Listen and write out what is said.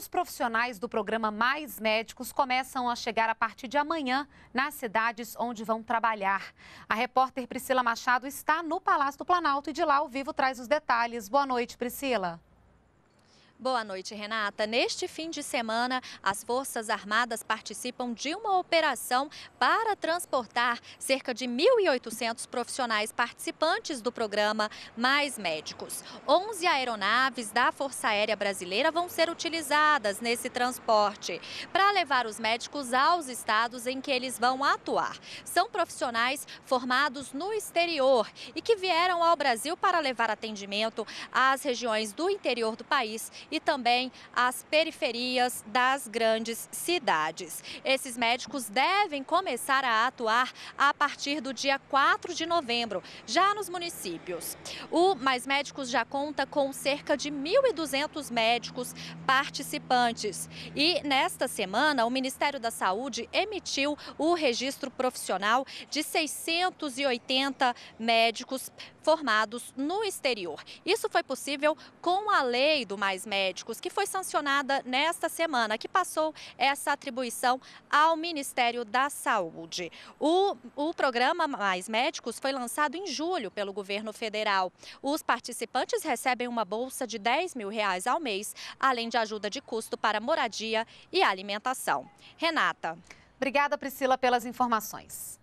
Novos profissionais do programa Mais Médicos começam a chegar a partir de amanhã nas cidades onde vão trabalhar. A repórter Priscila Machado está no Palácio do Planalto e de lá ao vivo traz os detalhes. Boa noite, Priscila. Boa noite, Renata. Neste fim de semana, as Forças Armadas participam de uma operação para transportar cerca de 1.800 profissionais participantes do programa Mais Médicos. 11 aeronaves da Força Aérea Brasileira vão ser utilizadas nesse transporte para levar os médicos aos estados em que eles vão atuar. São profissionais formados no exterior e que vieram ao Brasil para levar atendimento às regiões do interior do país e também as periferias das grandes cidades. Esses médicos devem começar a atuar a partir do dia 4 de novembro, já nos municípios. O Mais Médicos já conta com cerca de 1.200 médicos participantes. E nesta semana, o Ministério da Saúde emitiu o registro profissional de 680 médicos formados no exterior. Isso foi possível com a lei do Mais Médicos médicos, que foi sancionada nesta semana, que passou essa atribuição ao Ministério da Saúde. O, o programa Mais Médicos foi lançado em julho pelo governo federal. Os participantes recebem uma bolsa de 10 mil reais ao mês, além de ajuda de custo para moradia e alimentação. Renata. Obrigada, Priscila, pelas informações.